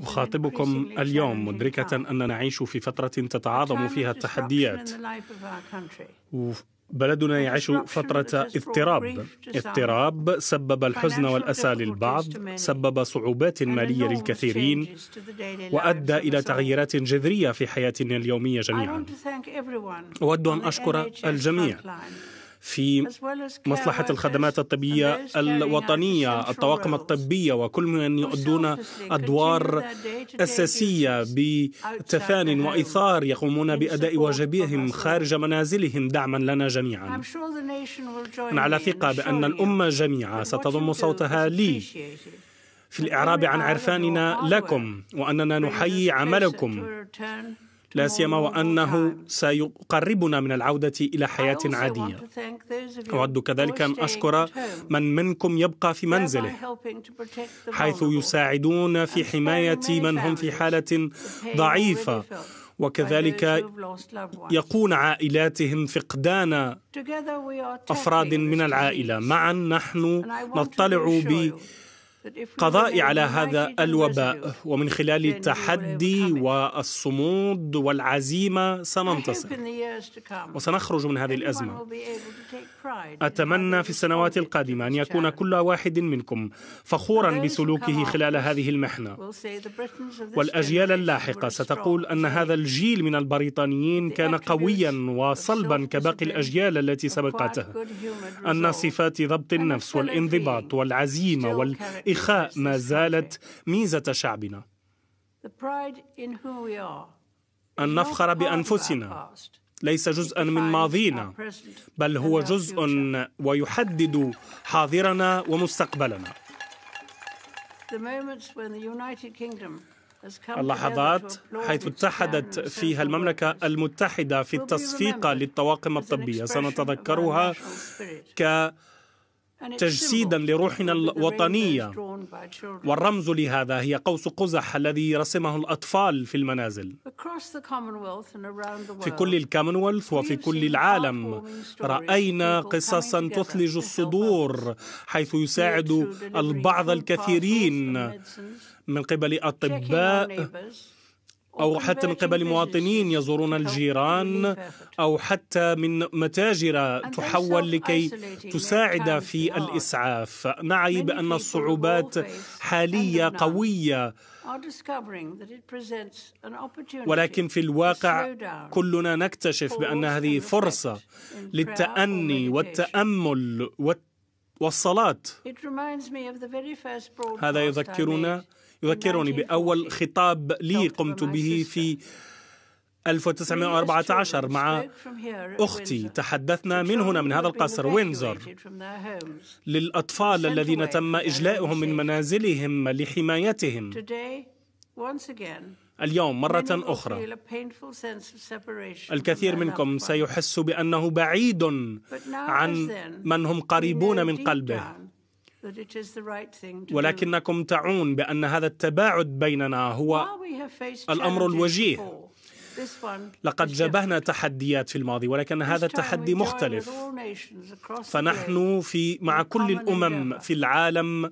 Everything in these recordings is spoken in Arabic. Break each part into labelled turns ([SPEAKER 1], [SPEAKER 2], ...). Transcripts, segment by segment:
[SPEAKER 1] أخاطبكم اليوم
[SPEAKER 2] مدركة أننا نعيش في فترة تتعاظم فيها التحديات بلدنا يعيش فترة اضطراب اضطراب سبب الحزن والأسى للبعض سبب صعوبات مالية للكثيرين وأدى إلى تغييرات جذرية في حياتنا اليومية جميعا أود أن أشكر الجميع في مصلحة الخدمات الطبية الوطنية الطواقم الطبية وكل من يؤدون أدوار أساسية بتفان وإيثار يقومون بأداء واجبهم خارج منازلهم دعما لنا جميعا
[SPEAKER 1] أنا على ثقة بأن
[SPEAKER 2] الأمة جميعا ستضم صوتها لي في الإعراب عن عرفاننا لكم وأننا نحيي عملكم لا سيما وانه سيقربنا من العوده الى حياه عاديه
[SPEAKER 1] اود كذلك ان اشكر
[SPEAKER 2] من منكم يبقى في منزله حيث يساعدون في حمايه من هم في حاله ضعيفه وكذلك يقون عائلاتهم فقدان افراد من العائله معا نحن نطلع ب قضاء على هذا الوباء ومن خلال التحدي والصمود والعزيمه سننتصر وسنخرج من هذه الازمه اتمنى في السنوات القادمه ان يكون كل واحد منكم فخورا بسلوكه خلال هذه المحنه والاجيال اللاحقه ستقول ان هذا الجيل من البريطانيين كان قويا وصلبا كباقي الاجيال التي سبقته ان صفات ضبط النفس والانضباط والعزيمه وال الإخاء ما زالت ميزة شعبنا أن نفخر بأنفسنا ليس جزءا من ماضينا بل هو جزء ويحدد حاضرنا ومستقبلنا
[SPEAKER 1] اللحظات حيث
[SPEAKER 2] اتحدت فيها المملكة المتحدة في التصفيق للطواقم الطبية سنتذكرها ك تجسيدا لروحنا الوطنية والرمز لهذا هي قوس قزح الذي رسمه الأطفال في المنازل في كل الكامنولث وفي كل العالم رأينا قصصا تثلج الصدور حيث يساعد البعض الكثيرين من قبل أطباء أو حتى من قبل مواطنين يزورون الجيران أو حتى من متاجر تحول لكي تساعد في الإسعاف معي بأن الصعوبات حالية قوية
[SPEAKER 1] ولكن في الواقع كلنا
[SPEAKER 2] نكتشف بأن هذه فرصة
[SPEAKER 1] للتأني والتأمل
[SPEAKER 2] والتأمل والصلاة هذا يذكرنا يذكرني بأول خطاب لي قمت به في 1914 مع أختي تحدثنا من هنا من هذا القصر وينزور للأطفال الذين تم إجلاؤهم من منازلهم لحمايتهم اليوم مرة أخرى
[SPEAKER 1] الكثير منكم سيحس
[SPEAKER 2] بأنه بعيد
[SPEAKER 1] عن من هم قريبون من قلبه
[SPEAKER 2] ولكنكم تعون بأن هذا التباعد بيننا هو
[SPEAKER 1] الأمر الوجيه
[SPEAKER 2] لقد جابهنا تحديات في الماضي ولكن هذا التحدي مختلف
[SPEAKER 1] فنحن
[SPEAKER 2] في مع كل الامم في العالم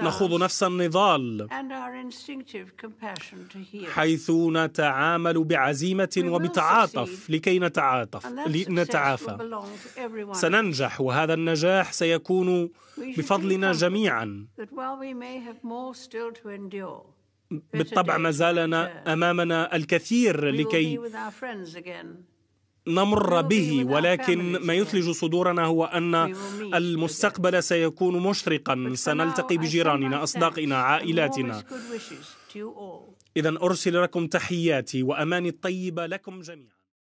[SPEAKER 1] نخوض نفس
[SPEAKER 2] النضال حيث نتعامل بعزيمه وبتعاطف لكي نتعاطف لنتعافى سننجح وهذا النجاح سيكون بفضلنا جميعا بالطبع ما زالنا امامنا الكثير لكي نمر به ولكن ما يثلج صدورنا هو ان المستقبل سيكون مشرقا سنلتقي بجيراننا اصدقائنا عائلاتنا اذا ارسل لكم تحياتي واماني الطيبه لكم جميعا